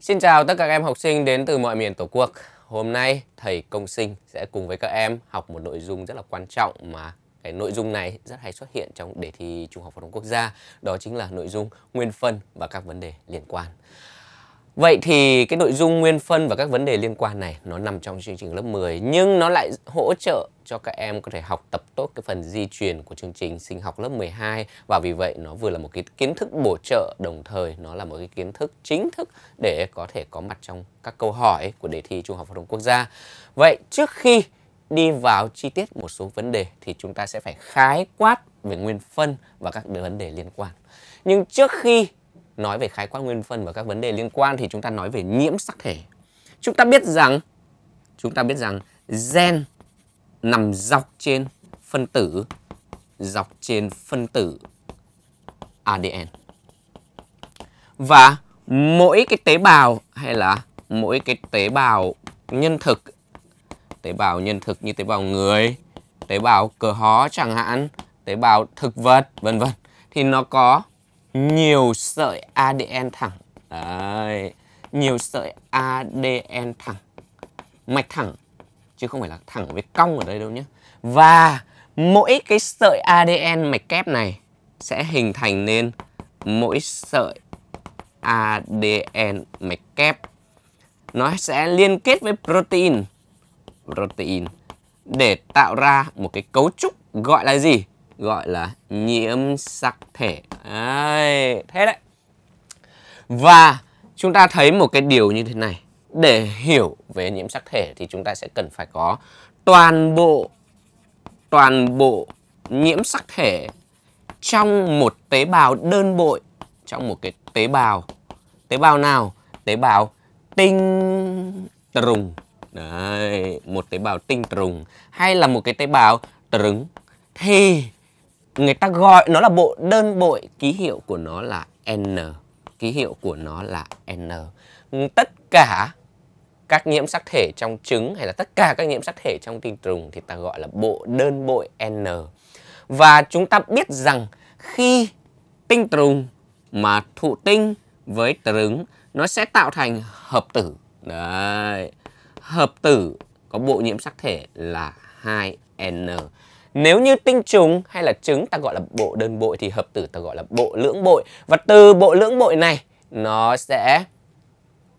Xin chào tất cả các em học sinh đến từ mọi miền Tổ quốc. Hôm nay thầy Công Sinh sẽ cùng với các em học một nội dung rất là quan trọng mà cái nội dung này rất hay xuất hiện trong đề thi Trung học phổ thông quốc gia, đó chính là nội dung nguyên phân và các vấn đề liên quan. Vậy thì cái nội dung nguyên phân và các vấn đề liên quan này nó nằm trong chương trình lớp 10 nhưng nó lại hỗ trợ cho các em có thể học tập tốt cái phần di truyền của chương trình sinh học lớp 12 và vì vậy nó vừa là một cái kiến thức bổ trợ đồng thời nó là một cái kiến thức chính thức để có thể có mặt trong các câu hỏi của đề thi Trung học phổ thông quốc gia. Vậy trước khi đi vào chi tiết một số vấn đề thì chúng ta sẽ phải khái quát về nguyên phân và các vấn đề liên quan. Nhưng trước khi nói về khái quát nguyên phân và các vấn đề liên quan thì chúng ta nói về nhiễm sắc thể. Chúng ta biết rằng chúng ta biết rằng gen nằm dọc trên phân tử dọc trên phân tử ADN. Và mỗi cái tế bào hay là mỗi cái tế bào nhân thực tế bào nhân thực như tế bào người, tế bào cơ hó chẳng hạn, tế bào thực vật vân vân thì nó có nhiều sợi ADN thẳng Đấy. nhiều sợi ADN thẳng mạch thẳng chứ không phải là thẳng với cong ở đây đâu nhé và mỗi cái sợi ADN mạch kép này sẽ hình thành nên mỗi sợi ADN mạch kép nó sẽ liên kết với protein protein để tạo ra một cái cấu trúc gọi là gì gọi là nhiễm sắc thể đấy, thế đấy và chúng ta thấy một cái điều như thế này để hiểu về nhiễm sắc thể thì chúng ta sẽ cần phải có toàn bộ toàn bộ nhiễm sắc thể trong một tế bào đơn bội trong một cái tế bào tế bào nào tế bào tinh trùng đấy một tế bào tinh trùng hay là một cái tế bào trứng thì người ta gọi nó là bộ đơn bội ký hiệu của nó là n ký hiệu của nó là n tất cả các nhiễm sắc thể trong trứng hay là tất cả các nhiễm sắc thể trong tinh trùng thì ta gọi là bộ đơn bội n và chúng ta biết rằng khi tinh trùng mà thụ tinh với trứng nó sẽ tạo thành hợp tử đấy hợp tử có bộ nhiễm sắc thể là 2n nếu như tinh trùng hay là trứng ta gọi là bộ đơn bội thì hợp tử ta gọi là bộ lưỡng bội. Và từ bộ lưỡng bội này nó sẽ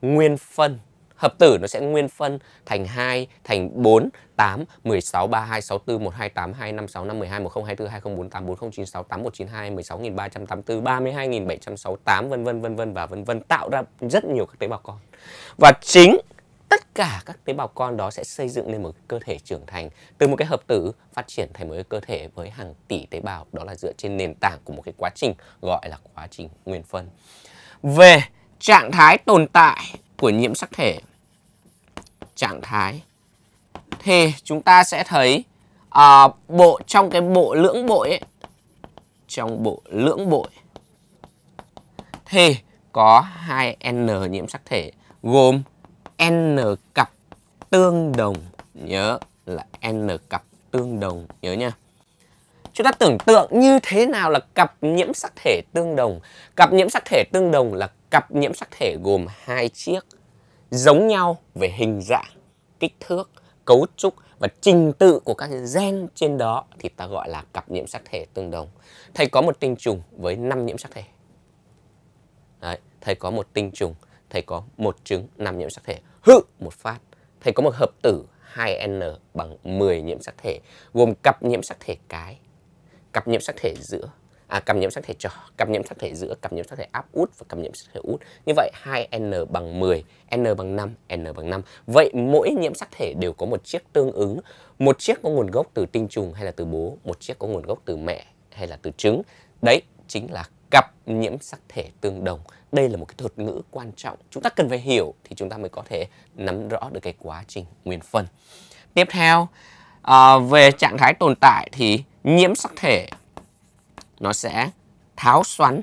nguyên phân hợp tử nó sẽ nguyên phân thành 2, thành 4, 8, 16, 32, 64, 128, 256, 512, 1024, 2048, 4096, 8192, 16384, 32768 vân vân vân vân và vân vân tạo ra rất nhiều các tế bào con. Và chính tất cả các tế bào con đó sẽ xây dựng lên một cơ thể trưởng thành từ một cái hợp tử phát triển thành một cái cơ thể với hàng tỷ tế bào đó là dựa trên nền tảng của một cái quá trình gọi là quá trình nguyên phân về trạng thái tồn tại của nhiễm sắc thể trạng thái thì chúng ta sẽ thấy uh, bộ trong cái bộ lưỡng bội ấy, trong bộ lưỡng bội thì có hai n nhiễm sắc thể gồm n cặp tương đồng nhớ là n cặp tương đồng nhớ nha chúng ta tưởng tượng như thế nào là cặp nhiễm sắc thể tương đồng cặp nhiễm sắc thể tương đồng là cặp nhiễm sắc thể gồm hai chiếc giống nhau về hình dạng kích thước cấu trúc và trình tự của các gen trên đó thì ta gọi là cặp nhiễm sắc thể tương đồng thầy có một tinh trùng với 5 nhiễm sắc thể Đấy, thầy có một tinh trùng thầy có một trứng 5 nhiễm sắc thể hự một phát thầy có một hợp tử 2n bằng 10 nhiễm sắc thể gồm cặp nhiễm sắc thể cái cặp nhiễm sắc thể giữa à, cặp nhiễm sắc thể trò, cặp nhiễm sắc thể giữa, cặp nhiễm sắc thể áp út và cặp nhiễm sắc thể út. Như vậy 2n bằng 10, n bằng 5, n bằng 5. Vậy mỗi nhiễm sắc thể đều có một chiếc tương ứng, một chiếc có nguồn gốc từ tinh trùng hay là từ bố, một chiếc có nguồn gốc từ mẹ hay là từ trứng. Đấy chính là nhiễm sắc thể tương đồng. Đây là một cái thuật ngữ quan trọng. Chúng ta cần phải hiểu thì chúng ta mới có thể nắm rõ được cái quá trình nguyên phân. Tiếp theo, à, về trạng thái tồn tại thì nhiễm sắc thể nó sẽ tháo xoắn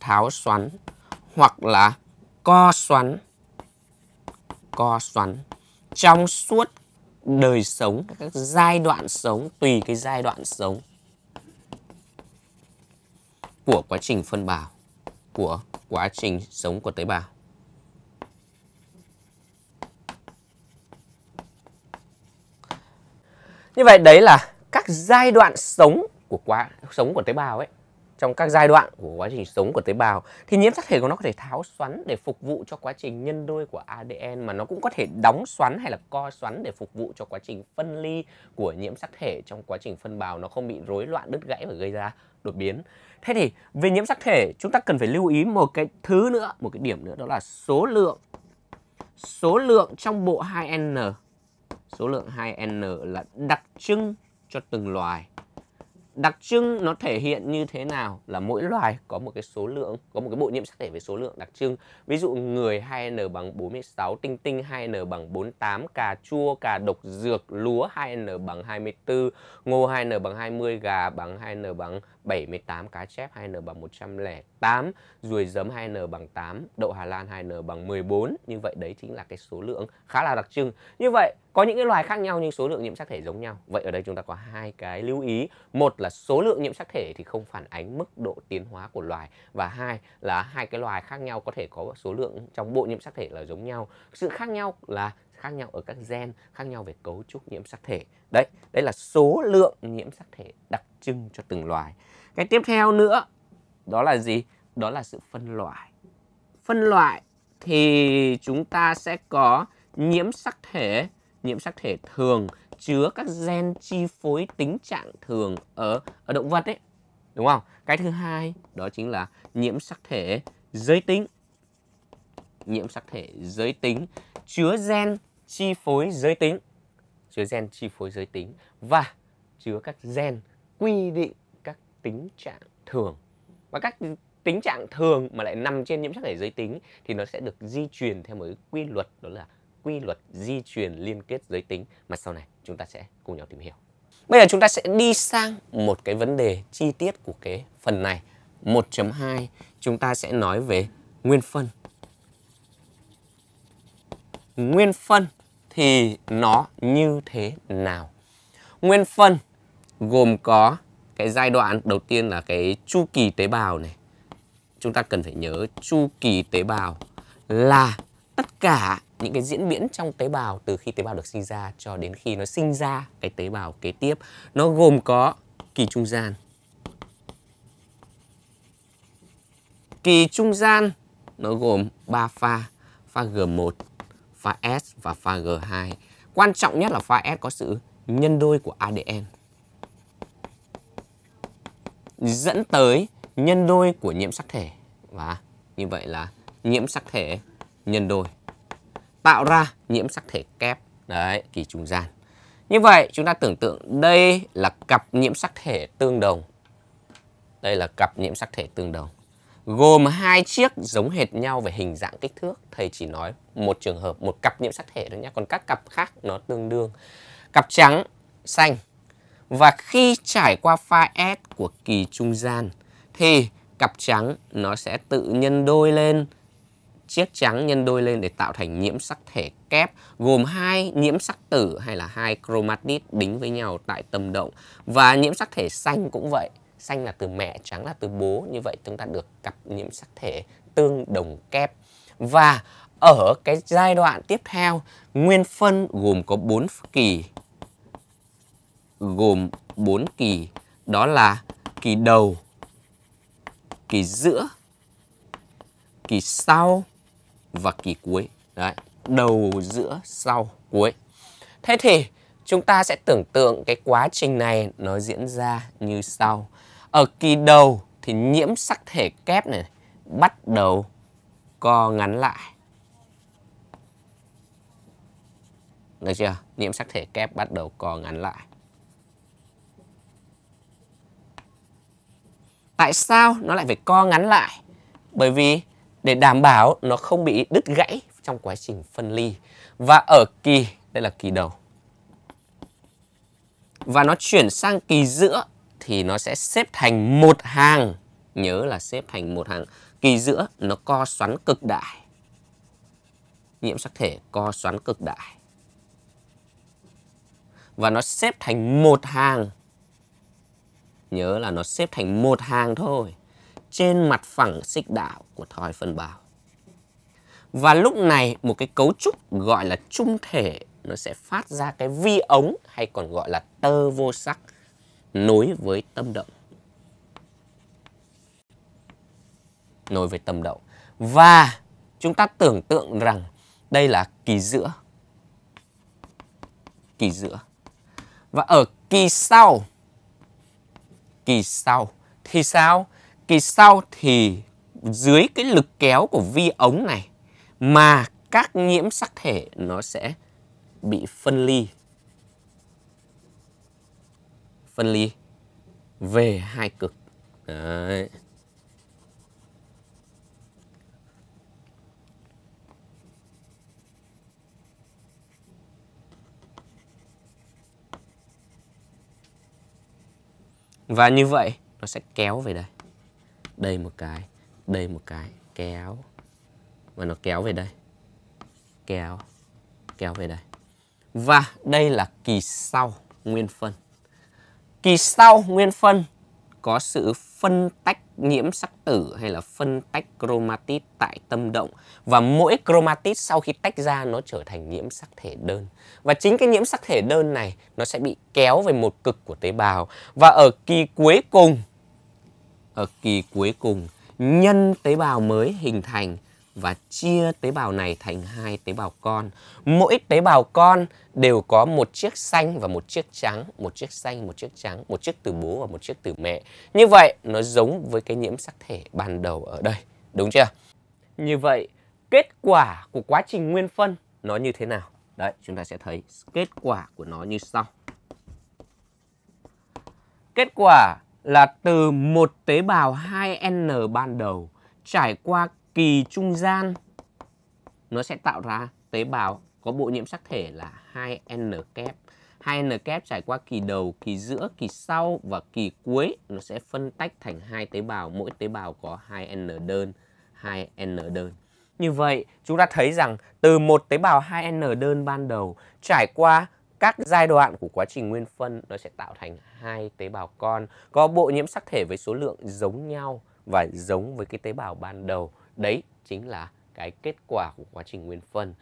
tháo xoắn hoặc là co xoắn co xoắn trong suốt đời sống các giai đoạn sống tùy cái giai đoạn sống của quá trình phân bào của quá trình sống của tế bào. Như vậy đấy là các giai đoạn sống của quá sống của tế bào ấy trong các giai đoạn của quá trình sống của tế bào thì nhiễm sắc thể của nó có thể tháo xoắn để phục vụ cho quá trình nhân đôi của ADN mà nó cũng có thể đóng xoắn hay là co xoắn để phục vụ cho quá trình phân ly của nhiễm sắc thể trong quá trình phân bào nó không bị rối loạn đứt gãy và gây ra đột biến. Thế thì về nhiễm sắc thể chúng ta cần phải lưu ý một cái thứ nữa, một cái điểm nữa đó là số lượng số lượng trong bộ 2N số lượng 2N là đặc trưng cho từng loài đặc trưng nó thể hiện như thế nào là mỗi loài có một cái số lượng có một cái bộ nhiễm sắc thể với số lượng đặc trưng ví dụ người 2n bằng 46 tinh tinh 2n bằng 48 cà chua cà độc dược lúa 2n bằng 24 ngô 2n bằng 20 gà bằng 2n bằng 78 cá chép 2N bằng 108, ruồi giấm 2N bằng 8, đậu Hà Lan 2N bằng 14. Như vậy đấy chính là cái số lượng khá là đặc trưng. Như vậy có những cái loài khác nhau nhưng số lượng nhiễm sắc thể giống nhau. Vậy ở đây chúng ta có hai cái lưu ý. Một là số lượng nhiễm sắc thể thì không phản ánh mức độ tiến hóa của loài và hai là hai cái loài khác nhau có thể có số lượng trong bộ nhiễm sắc thể là giống nhau. Sự khác nhau là khác nhau ở các gen, khác nhau về cấu trúc nhiễm sắc thể. Đấy, đấy là số lượng nhiễm sắc thể đặc trưng cho từng loài. Cái tiếp theo nữa đó là gì? Đó là sự phân loại. Phân loại thì chúng ta sẽ có nhiễm sắc thể, nhiễm sắc thể thường chứa các gen chi phối tính trạng thường ở ở động vật ấy. Đúng không? Cái thứ hai đó chính là nhiễm sắc thể giới tính. Nhiễm sắc thể giới tính chứa gen chi phối giới tính chứa gen chi phối giới tính và chứa các gen quy định các tính trạng thường và các tính trạng thường mà lại nằm trên nhiễm sắc thể giới tính thì nó sẽ được di truyền theo một quy luật đó là quy luật di truyền liên kết giới tính mà sau này chúng ta sẽ cùng nhau tìm hiểu. Bây giờ chúng ta sẽ đi sang một cái vấn đề chi tiết của cái phần này. 1.2 chúng ta sẽ nói về nguyên phân. Nguyên phân thì nó như thế nào? Nguyên phân gồm có cái giai đoạn đầu tiên là cái chu kỳ tế bào này. Chúng ta cần phải nhớ chu kỳ tế bào là tất cả những cái diễn biến trong tế bào từ khi tế bào được sinh ra cho đến khi nó sinh ra cái tế bào kế tiếp. Nó gồm có kỳ trung gian. Kỳ trung gian nó gồm 3 pha, pha G1, pha S và pha G2. Quan trọng nhất là pha S có sự nhân đôi của ADN dẫn tới nhân đôi của nhiễm sắc thể và như vậy là nhiễm sắc thể nhân đôi tạo ra nhiễm sắc thể kép đấy kỳ trung gian như vậy chúng ta tưởng tượng đây là cặp nhiễm sắc thể tương đồng đây là cặp nhiễm sắc thể tương đồng gồm hai chiếc giống hệt nhau về hình dạng kích thước thầy chỉ nói một trường hợp một cặp nhiễm sắc thể thôi nhé còn các cặp khác nó tương đương cặp trắng xanh và khi trải qua pha S của kỳ trung gian thì cặp trắng nó sẽ tự nhân đôi lên chiếc trắng nhân đôi lên để tạo thành nhiễm sắc thể kép gồm hai nhiễm sắc tử hay là hai chromatid đính với nhau tại tâm động và nhiễm sắc thể xanh cũng vậy xanh là từ mẹ trắng là từ bố như vậy chúng ta được cặp nhiễm sắc thể tương đồng kép và ở cái giai đoạn tiếp theo nguyên phân gồm có bốn kỳ gồm 4 kỳ, đó là kỳ đầu, kỳ giữa, kỳ sau và kỳ cuối. Đấy, đầu, giữa, sau, cuối. Thế thì chúng ta sẽ tưởng tượng cái quá trình này nó diễn ra như sau. Ở kỳ đầu thì nhiễm sắc thể kép này bắt đầu co ngắn lại. Được chưa? Nhiễm sắc thể kép bắt đầu co ngắn lại. Tại sao nó lại phải co ngắn lại? Bởi vì để đảm bảo nó không bị đứt gãy trong quá trình phân ly. Và ở kỳ, đây là kỳ đầu. Và nó chuyển sang kỳ giữa thì nó sẽ xếp thành một hàng. Nhớ là xếp thành một hàng. Kỳ giữa nó co xoắn cực đại. Nhiễm sắc thể co xoắn cực đại. Và nó xếp thành một hàng Nhớ là nó xếp thành một hàng thôi Trên mặt phẳng xích đạo của thoi phân bào Và lúc này một cái cấu trúc gọi là trung thể Nó sẽ phát ra cái vi ống hay còn gọi là tơ vô sắc Nối với tâm động Nối với tâm động Và chúng ta tưởng tượng rằng đây là kỳ giữa kỳ giữa và ở kỳ sau kỳ sau. Thì sao? Kỳ sau thì dưới cái lực kéo của vi ống này mà các nhiễm sắc thể nó sẽ bị phân ly. Phân ly về hai cực. Đấy. Và như vậy nó sẽ kéo về đây Đây một cái, đây một cái Kéo Và nó kéo về đây Kéo, kéo về đây Và đây là kỳ sau nguyên phân Kỳ sau nguyên phân có sự phân tách nhiễm sắc tử hay là phân tách chromatit tại tâm động và mỗi chromatit sau khi tách ra nó trở thành nhiễm sắc thể đơn và chính cái nhiễm sắc thể đơn này nó sẽ bị kéo về một cực của tế bào và ở kỳ cuối cùng ở kỳ cuối cùng nhân tế bào mới hình thành và chia tế bào này thành hai tế bào con. Mỗi tế bào con đều có một chiếc xanh và một chiếc trắng, một chiếc xanh, một chiếc trắng, một chiếc từ bố và một chiếc từ mẹ. Như vậy nó giống với cái nhiễm sắc thể ban đầu ở đây, đúng chưa? Như vậy kết quả của quá trình nguyên phân nó như thế nào? Đấy, chúng ta sẽ thấy kết quả của nó như sau. Kết quả là từ một tế bào 2N ban đầu trải qua kỳ trung gian nó sẽ tạo ra tế bào có bộ nhiễm sắc thể là 2N kép. 2N kép trải qua kỳ đầu, kỳ giữa, kỳ sau và kỳ cuối nó sẽ phân tách thành hai tế bào, mỗi tế bào có 2N đơn, 2N đơn. Như vậy, chúng ta thấy rằng từ một tế bào 2N đơn ban đầu trải qua các giai đoạn của quá trình nguyên phân nó sẽ tạo thành hai tế bào con có bộ nhiễm sắc thể với số lượng giống nhau và giống với cái tế bào ban đầu. Đấy chính là cái kết quả của quá trình nguyên phân.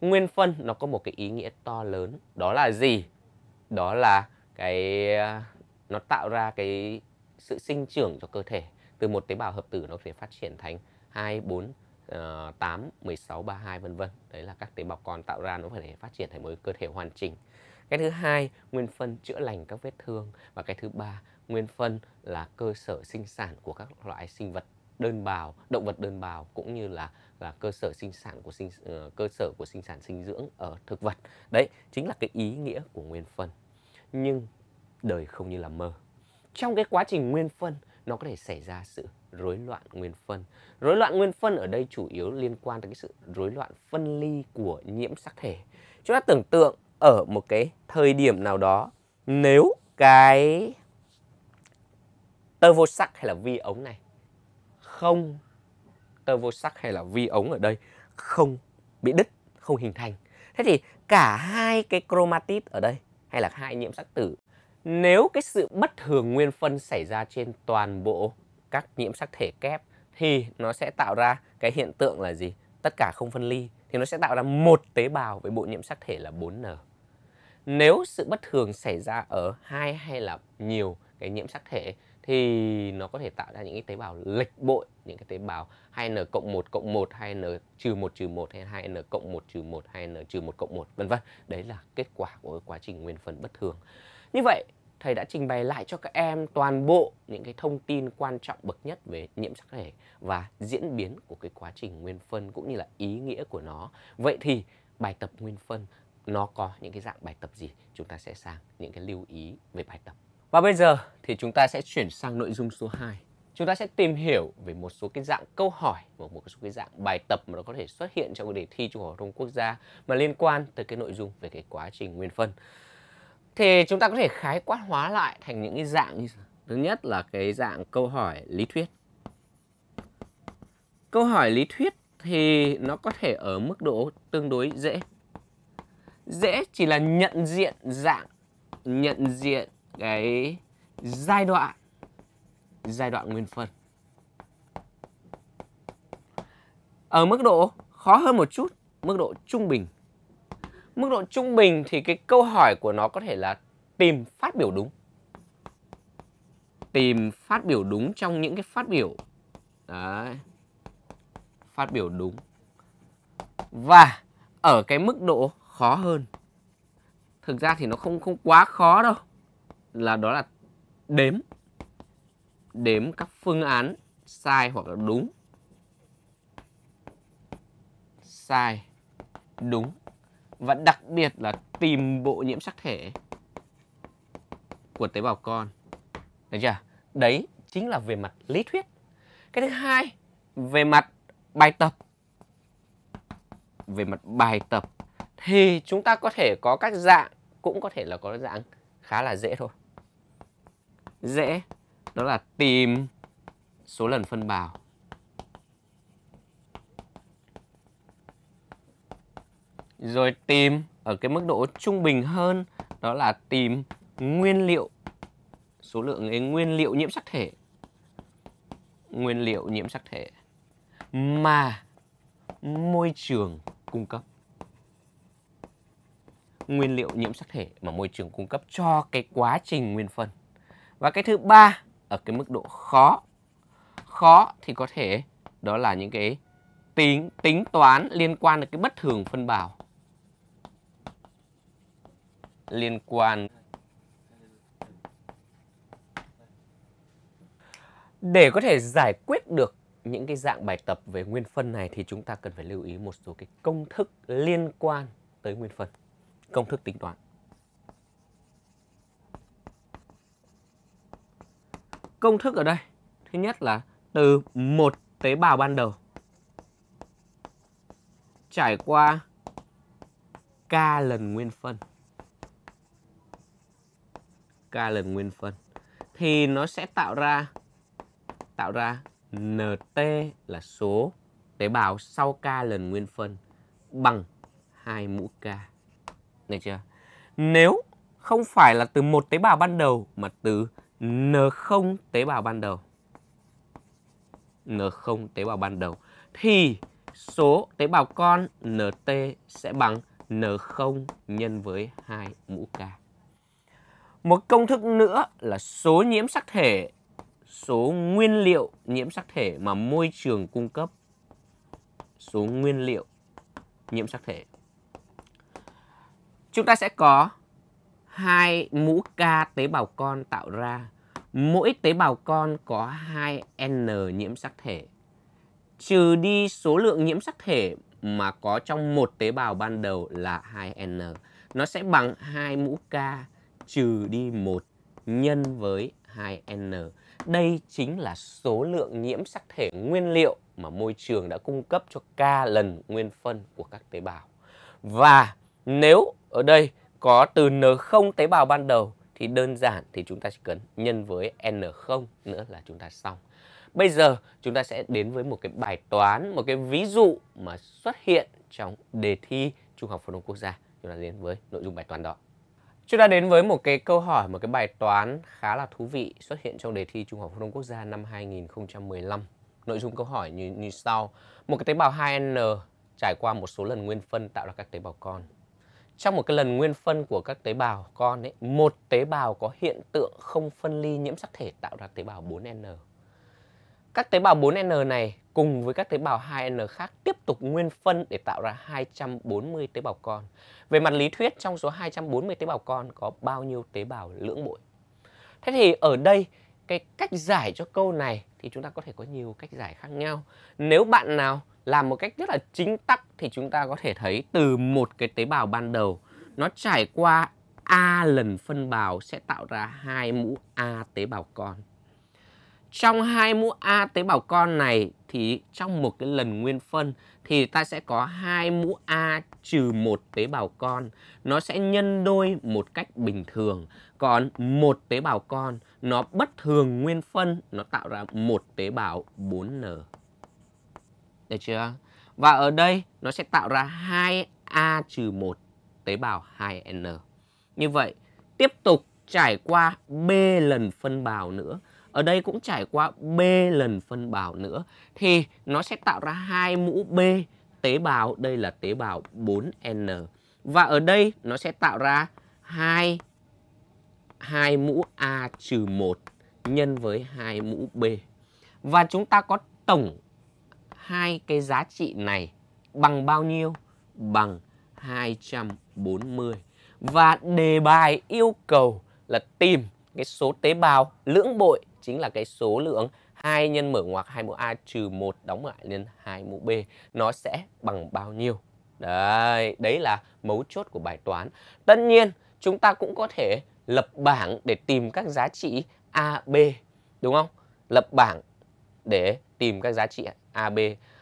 Nguyên phân nó có một cái ý nghĩa to lớn, đó là gì? Đó là cái à, nó tạo ra cái sự sinh trưởng cho cơ thể. Từ một tế bào hợp tử nó có thể phát triển thành 2 4 8 16 32 vân vân. Đấy là các tế bào con tạo ra nó phải phát triển thành một cơ thể hoàn chỉnh. Cái thứ hai, nguyên phân chữa lành các vết thương và cái thứ ba, nguyên phân là cơ sở sinh sản của các loại sinh vật đơn bào động vật đơn bào cũng như là là cơ sở sinh sản của sinh ờ, cơ sở của sinh sản sinh dưỡng ở thực vật đấy chính là cái ý nghĩa của nguyên phân nhưng đời không như là mơ trong cái quá trình nguyên phân nó có thể xảy ra sự rối loạn nguyên phân rối loạn nguyên phân ở đây chủ yếu liên quan tới cái sự rối loạn phân ly của nhiễm sắc thể chúng ta tưởng tượng ở một cái thời điểm nào đó nếu cái tơ vô sắc hay là vi ống này không tơ vô sắc hay là vi ống ở đây không bị đứt, không hình thành. Thế thì cả hai cái chromatit ở đây hay là hai nhiễm sắc tử nếu cái sự bất thường nguyên phân xảy ra trên toàn bộ các nhiễm sắc thể kép thì nó sẽ tạo ra cái hiện tượng là gì? Tất cả không phân ly thì nó sẽ tạo ra một tế bào với bộ nhiễm sắc thể là 4N. Nếu sự bất thường xảy ra ở hai hay là nhiều cái nhiễm sắc thể thì nó có thể tạo ra những cái tế bào lệch bội những cái tế bào 2n cộng 1 cộng 1 2n trừ 1 trừ 1 hay 2n cộng 1 trừ 1 2n trừ 1 cộng 1 vân vân đấy là kết quả của quá trình nguyên phân bất thường như vậy thầy đã trình bày lại cho các em toàn bộ những cái thông tin quan trọng bậc nhất về nhiễm sắc thể và diễn biến của cái quá trình nguyên phân cũng như là ý nghĩa của nó vậy thì bài tập nguyên phân nó có những cái dạng bài tập gì chúng ta sẽ sang những cái lưu ý về bài tập và bây giờ thì chúng ta sẽ chuyển sang nội dung số 2. Chúng ta sẽ tìm hiểu về một số cái dạng câu hỏi và một số cái dạng bài tập mà nó có thể xuất hiện trong đề thi Trung học phổ thông quốc gia mà liên quan tới cái nội dung về cái quá trình nguyên phân. Thì chúng ta có thể khái quát hóa lại thành những cái dạng như sau. Thứ nhất là cái dạng câu hỏi lý thuyết. Câu hỏi lý thuyết thì nó có thể ở mức độ tương đối dễ. Dễ chỉ là nhận diện dạng, nhận diện cái giai đoạn giai đoạn nguyên phân ở mức độ khó hơn một chút mức độ trung bình mức độ trung bình thì cái câu hỏi của nó có thể là tìm phát biểu đúng tìm phát biểu đúng trong những cái phát biểu Đấy. phát biểu đúng và ở cái mức độ khó hơn thực ra thì nó không không quá khó đâu là đó là đếm đếm các phương án sai hoặc là đúng sai đúng và đặc biệt là tìm bộ nhiễm sắc thể của tế bào con được chưa đấy chính là về mặt lý thuyết cái thứ hai về mặt bài tập về mặt bài tập thì chúng ta có thể có các dạng cũng có thể là có dạng khá là dễ thôi dễ đó là tìm số lần phân bào. Rồi tìm ở cái mức độ trung bình hơn đó là tìm nguyên liệu số lượng ấy, nguyên liệu nhiễm sắc thể. Nguyên liệu nhiễm sắc thể mà môi trường cung cấp nguyên liệu nhiễm sắc thể mà môi trường cung cấp cho cái quá trình nguyên phân và cái thứ ba ở cái mức độ khó. Khó thì có thể đó là những cái tính tính toán liên quan đến cái bất thường phân bào. Liên quan Để có thể giải quyết được những cái dạng bài tập về nguyên phân này thì chúng ta cần phải lưu ý một số cái công thức liên quan tới nguyên phân, công thức tính toán. Công thức ở đây, thứ nhất là từ một tế bào ban đầu trải qua k lần nguyên phân. K lần nguyên phân thì nó sẽ tạo ra tạo ra NT là số tế bào sau k lần nguyên phân bằng hai mũ k. Được chưa? Nếu không phải là từ một tế bào ban đầu mà từ N0 tế bào ban đầu. N0 tế bào ban đầu thì số tế bào con NT sẽ bằng N0 nhân với 2 mũ K. Một công thức nữa là số nhiễm sắc thể, số nguyên liệu nhiễm sắc thể mà môi trường cung cấp. Số nguyên liệu nhiễm sắc thể. Chúng ta sẽ có hai mũ K tế bào con tạo ra. Mỗi tế bào con có 2 N nhiễm sắc thể. Trừ đi số lượng nhiễm sắc thể mà có trong một tế bào ban đầu là 2N. Nó sẽ bằng 2 mũ K trừ đi 1 nhân với 2N. Đây chính là số lượng nhiễm sắc thể nguyên liệu mà môi trường đã cung cấp cho K lần nguyên phân của các tế bào. Và nếu ở đây có từ N0 tế bào ban đầu thì đơn giản thì chúng ta chỉ cần nhân với N0 nữa là chúng ta xong. Bây giờ chúng ta sẽ đến với một cái bài toán, một cái ví dụ mà xuất hiện trong đề thi Trung học phổ thông quốc gia. Chúng ta đến với nội dung bài toán đó. Chúng ta đến với một cái câu hỏi, một cái bài toán khá là thú vị xuất hiện trong đề thi Trung học phổ thông quốc gia năm 2015. Nội dung câu hỏi như, như sau. Một cái tế bào 2N trải qua một số lần nguyên phân tạo ra các tế bào con trong một cái lần nguyên phân của các tế bào con ấy, một tế bào có hiện tượng không phân ly nhiễm sắc thể tạo ra tế bào 4N. Các tế bào 4N này cùng với các tế bào 2N khác tiếp tục nguyên phân để tạo ra 240 tế bào con. Về mặt lý thuyết trong số 240 tế bào con có bao nhiêu tế bào lưỡng bội? Thế thì ở đây cái cách giải cho câu này thì chúng ta có thể có nhiều cách giải khác nhau. Nếu bạn nào làm một cách rất là chính tắc thì chúng ta có thể thấy từ một cái tế bào ban đầu nó trải qua A lần phân bào sẽ tạo ra hai mũ A tế bào con. Trong hai mũ A tế bào con này thì trong một cái lần nguyên phân thì ta sẽ có hai mũ A trừ một tế bào con. Nó sẽ nhân đôi một cách bình thường. Còn một tế bào con nó bất thường nguyên phân nó tạo ra một tế bào 4N. Được chưa? Và ở đây nó sẽ tạo ra 2A-1 tế bào 2N. Như vậy, tiếp tục trải qua B lần phân bào nữa. Ở đây cũng trải qua B lần phân bào nữa. Thì nó sẽ tạo ra hai mũ B tế bào. Đây là tế bào 4N. Và ở đây nó sẽ tạo ra 2 2 mũ A trừ 1 nhân với 2 mũ B. Và chúng ta có tổng hai cái giá trị này bằng bao nhiêu? Bằng 240. Và đề bài yêu cầu là tìm cái số tế bào lưỡng bội chính là cái số lượng 2 nhân mở ngoặc 2 mũ A trừ 1 đóng ngoặc lên 2 mũ B nó sẽ bằng bao nhiêu. Đấy, đấy là mấu chốt của bài toán. Tất nhiên chúng ta cũng có thể lập bảng để tìm các giá trị A, B đúng không? Lập bảng để tìm các giá trị A, B.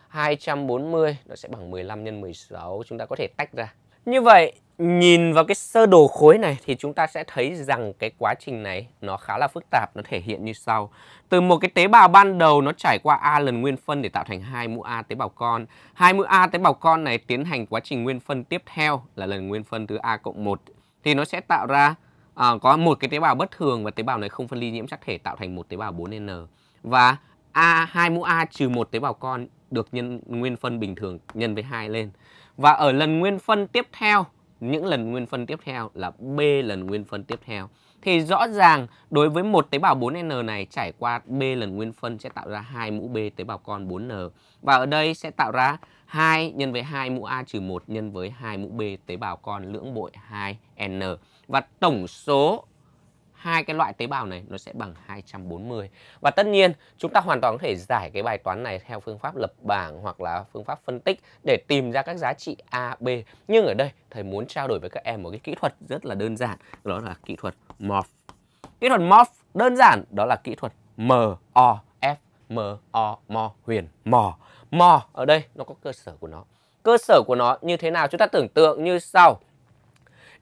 240 nó sẽ bằng 15 x 16 chúng ta có thể tách ra. Như vậy nhìn vào cái sơ đồ khối này thì chúng ta sẽ thấy rằng cái quá trình này nó khá là phức tạp, nó thể hiện như sau. Từ một cái tế bào ban đầu nó trải qua A lần nguyên phân để tạo thành hai mũ A tế bào con. Hai mũ A tế bào con này tiến hành quá trình nguyên phân tiếp theo là lần nguyên phân từ A cộng 1 thì nó sẽ tạo ra à, có một cái tế bào bất thường và tế bào này không phân ly nhiễm sắc thể tạo thành một tế bào 4N và A hai mũ A trừ một tế bào con được nhân nguyên phân bình thường nhân với 2 lên. Và ở lần nguyên phân tiếp theo, những lần nguyên phân tiếp theo là B lần nguyên phân tiếp theo. Thì rõ ràng đối với một tế bào 4N này trải qua B lần nguyên phân sẽ tạo ra hai mũ B tế bào con 4N. Và ở đây sẽ tạo ra 2 nhân với 2 mũ A trừ 1 nhân với 2 mũ B tế bào con lưỡng bội 2N và tổng số hai cái loại tế bào này nó sẽ bằng 240. Và tất nhiên chúng ta hoàn toàn có thể giải cái bài toán này theo phương pháp lập bảng hoặc là phương pháp phân tích để tìm ra các giá trị A, B. Nhưng ở đây thầy muốn trao đổi với các em một cái kỹ thuật rất là đơn giản, đó là kỹ thuật morph. Kỹ thuật morph đơn giản đó là kỹ thuật M O F M O mò huyền mò. Mò ở đây nó có cơ sở của nó. Cơ sở của nó như thế nào chúng ta tưởng tượng như sau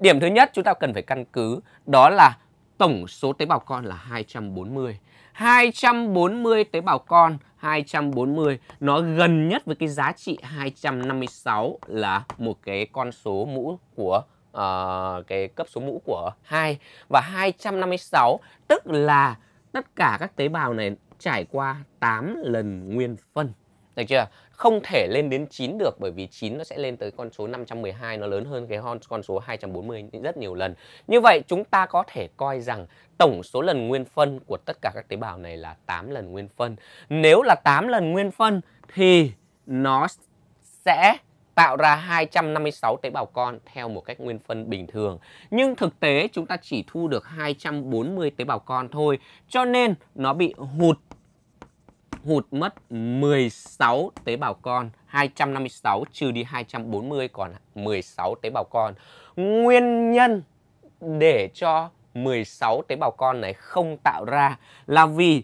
Điểm thứ nhất chúng ta cần phải căn cứ đó là tổng số tế bào con là 240. 240 tế bào con 240 nó gần nhất với cái giá trị 256 là một cái con số mũ của uh, cái cấp số mũ của 2 và 256 tức là tất cả các tế bào này trải qua 8 lần nguyên phân. Được chưa? không thể lên đến 9 được bởi vì 9 nó sẽ lên tới con số 512 nó lớn hơn cái con, con số 240 rất nhiều lần. Như vậy chúng ta có thể coi rằng tổng số lần nguyên phân của tất cả các tế bào này là 8 lần nguyên phân. Nếu là 8 lần nguyên phân thì nó sẽ tạo ra 256 tế bào con theo một cách nguyên phân bình thường. Nhưng thực tế chúng ta chỉ thu được 240 tế bào con thôi, cho nên nó bị hụt hụt mất 16 tế bào con, 256 trừ đi 240 còn 16 tế bào con. Nguyên nhân để cho 16 tế bào con này không tạo ra là vì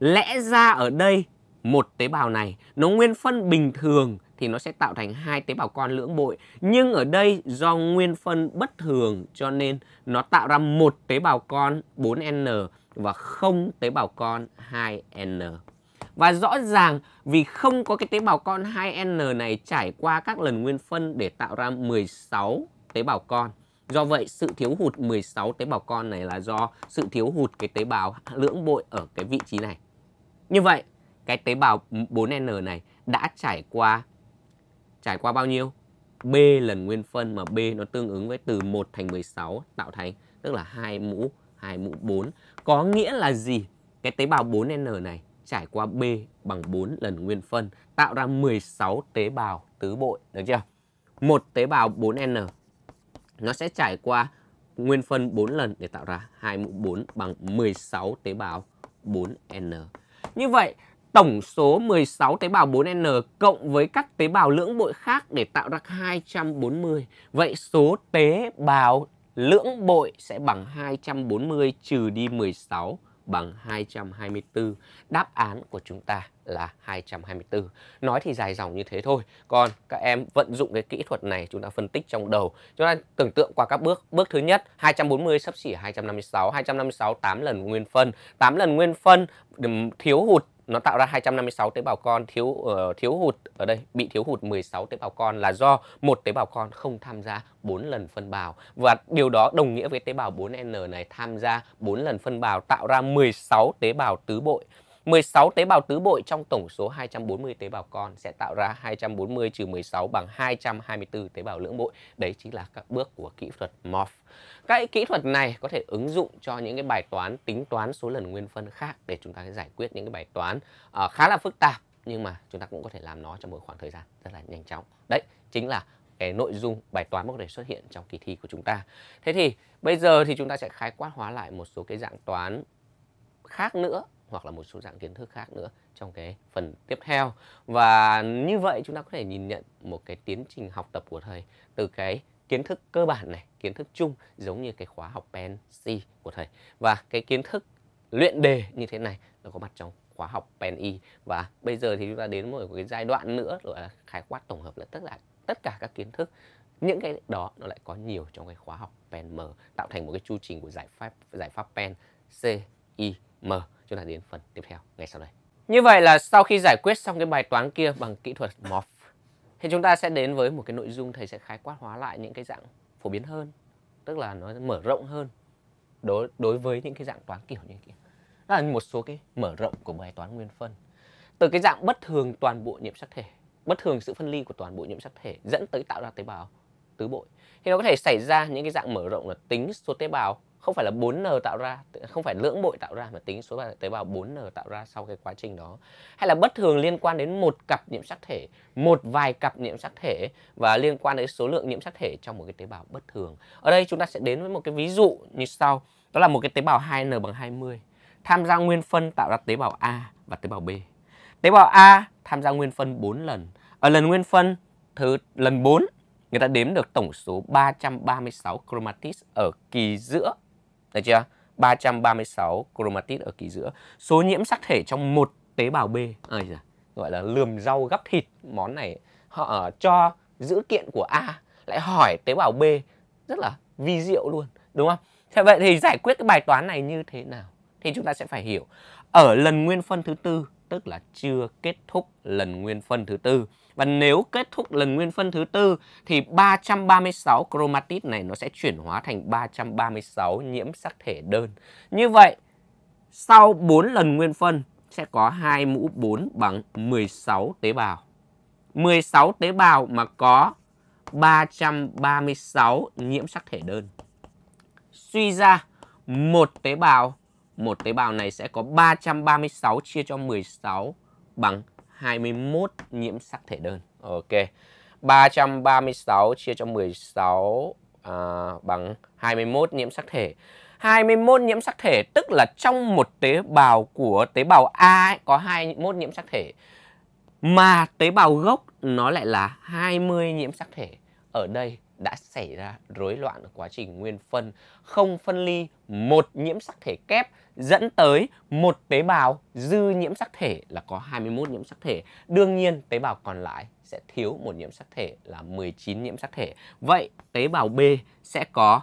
lẽ ra ở đây một tế bào này nó nguyên phân bình thường thì nó sẽ tạo thành hai tế bào con lưỡng bội nhưng ở đây do nguyên phân bất thường cho nên nó tạo ra một tế bào con 4n và không tế bào con 2n. Và rõ ràng vì không có cái tế bào con 2N này trải qua các lần nguyên phân để tạo ra 16 tế bào con. Do vậy sự thiếu hụt 16 tế bào con này là do sự thiếu hụt cái tế bào lưỡng bội ở cái vị trí này. Như vậy cái tế bào 4N này đã trải qua trải qua bao nhiêu? B lần nguyên phân mà B nó tương ứng với từ 1 thành 16 tạo thành tức là 2 mũ 2 mũ 4. Có nghĩa là gì? Cái tế bào 4N này trải qua B bằng 4 lần nguyên phân tạo ra 16 tế bào tứ bội, được chưa? Một tế bào 4N nó sẽ trải qua nguyên phân 4 lần để tạo ra 2 mũ 4 bằng 16 tế bào 4N. Như vậy, tổng số 16 tế bào 4N cộng với các tế bào lưỡng bội khác để tạo ra 240. Vậy số tế bào lưỡng bội sẽ bằng 240 trừ đi 16 bằng 224. Đáp án của chúng ta là 224. Nói thì dài dòng như thế thôi. Còn các em vận dụng cái kỹ thuật này chúng ta phân tích trong đầu. Chúng ta tưởng tượng qua các bước. Bước thứ nhất 240 sắp xỉ 256, 256 8 lần nguyên phân, 8 lần nguyên phân thiếu hụt nó tạo ra 256 tế bào con thiếu uh, thiếu hụt ở đây bị thiếu hụt 16 tế bào con là do một tế bào con không tham gia 4 lần phân bào và điều đó đồng nghĩa với tế bào 4N này tham gia 4 lần phân bào tạo ra 16 tế bào tứ bội. 16 tế bào tứ bội trong tổng số 240 tế bào con sẽ tạo ra 240 trừ 16 bằng 224 tế bào lưỡng bội. Đấy chính là các bước của kỹ thuật MORPH. Cái kỹ thuật này có thể ứng dụng cho những cái bài toán tính toán số lần nguyên phân khác để chúng ta giải quyết những cái bài toán uh, khá là phức tạp nhưng mà chúng ta cũng có thể làm nó trong một khoảng thời gian rất là nhanh chóng. Đấy chính là cái nội dung bài toán mà có thể xuất hiện trong kỳ thi của chúng ta. Thế thì bây giờ thì chúng ta sẽ khái quát hóa lại một số cái dạng toán khác nữa hoặc là một số dạng kiến thức khác nữa trong cái phần tiếp theo và như vậy chúng ta có thể nhìn nhận một cái tiến trình học tập của thầy từ cái kiến thức cơ bản này, kiến thức chung giống như cái khóa học PNC của thầy. Và cái kiến thức luyện đề như thế này nó có mặt trong khóa học PNI và bây giờ thì chúng ta đến một cái giai đoạn nữa gọi là khái quát tổng hợp là tất cả tất cả các kiến thức những cái đó nó lại có nhiều trong cái khóa học PEN M tạo thành một cái chu trình của giải pháp giải pháp PEN CIM chúng ta đến phần tiếp theo ngay sau đây như vậy là sau khi giải quyết xong cái bài toán kia bằng kỹ thuật morph thì chúng ta sẽ đến với một cái nội dung thầy sẽ khái quát hóa lại những cái dạng phổ biến hơn tức là nó mở rộng hơn đối đối với những cái dạng toán kiểu như kia đó là một số cái mở rộng của bài toán nguyên phân từ cái dạng bất thường toàn bộ nhiễm sắc thể bất thường sự phân ly của toàn bộ nhiễm sắc thể dẫn tới tạo ra tế bào tứ bội thì nó có thể xảy ra những cái dạng mở rộng là tính số tế bào không phải là 4N tạo ra, không phải lưỡng bội tạo ra mà tính số tế bào 4N tạo ra sau cái quá trình đó. Hay là bất thường liên quan đến một cặp nhiễm sắc thể, một vài cặp nhiễm sắc thể và liên quan đến số lượng nhiễm sắc thể trong một cái tế bào bất thường. Ở đây chúng ta sẽ đến với một cái ví dụ như sau, đó là một cái tế bào 2N bằng 20 tham gia nguyên phân tạo ra tế bào A và tế bào B. Tế bào A tham gia nguyên phân 4 lần. Ở lần nguyên phân thứ lần 4 người ta đếm được tổng số 336 chromatis ở kỳ giữa. Được chưa? 336 chromatis ở kỳ giữa. Số nhiễm sắc thể trong một tế bào B. Ây da, gọi là lườm rau gắp thịt món này. Họ ờ, cho dữ kiện của A lại hỏi tế bào B rất là vi diệu luôn, đúng không? Thế vậy thì giải quyết cái bài toán này như thế nào? Thì chúng ta sẽ phải hiểu ở lần nguyên phân thứ tư tức là chưa kết thúc lần nguyên phân thứ tư và nếu kết thúc lần nguyên phân thứ tư thì 336 chromatid này nó sẽ chuyển hóa thành 336 nhiễm sắc thể đơn. Như vậy, sau 4 lần nguyên phân sẽ có hai mũ 4 bằng 16 tế bào. 16 tế bào mà có 336 nhiễm sắc thể đơn. Suy ra một tế bào, một tế bào này sẽ có 336 chia cho 16 bằng 21 nhiễm sắc thể đơn. Ok. 336 chia cho 16 à, bằng 21 nhiễm sắc thể. 21 nhiễm sắc thể tức là trong một tế bào của tế bào A ấy, có 21 nhiễm sắc thể mà tế bào gốc nó lại là 20 nhiễm sắc thể. Ở đây đã xảy ra rối loạn quá trình nguyên phân, không phân ly một nhiễm sắc thể kép dẫn tới một tế bào dư nhiễm sắc thể là có 21 nhiễm sắc thể. Đương nhiên tế bào còn lại sẽ thiếu một nhiễm sắc thể là 19 nhiễm sắc thể. Vậy tế bào B sẽ có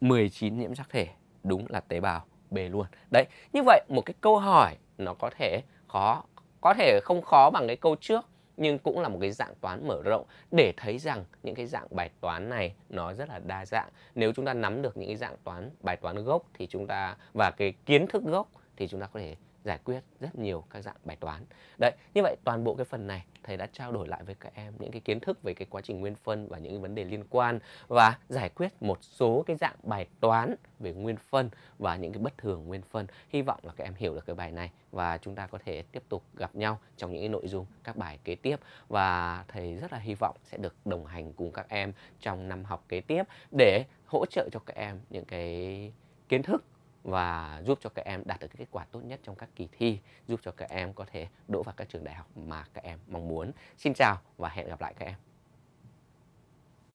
19 nhiễm sắc thể, đúng là tế bào B luôn. Đấy, như vậy một cái câu hỏi nó có thể khó có thể không khó bằng cái câu trước nhưng cũng là một cái dạng toán mở rộng để thấy rằng những cái dạng bài toán này nó rất là đa dạng. Nếu chúng ta nắm được những cái dạng toán bài toán gốc thì chúng ta và cái kiến thức gốc thì chúng ta có thể giải quyết rất nhiều các dạng bài toán. Đấy, như vậy toàn bộ cái phần này thầy đã trao đổi lại với các em những cái kiến thức về cái quá trình nguyên phân và những vấn đề liên quan và giải quyết một số cái dạng bài toán về nguyên phân và những cái bất thường nguyên phân. Hy vọng là các em hiểu được cái bài này và chúng ta có thể tiếp tục gặp nhau trong những cái nội dung các bài kế tiếp và thầy rất là hy vọng sẽ được đồng hành cùng các em trong năm học kế tiếp để hỗ trợ cho các em những cái kiến thức và giúp cho các em đạt được kết quả tốt nhất trong các kỳ thi, giúp cho các em có thể đỗ vào các trường đại học mà các em mong muốn. Xin chào và hẹn gặp lại các em.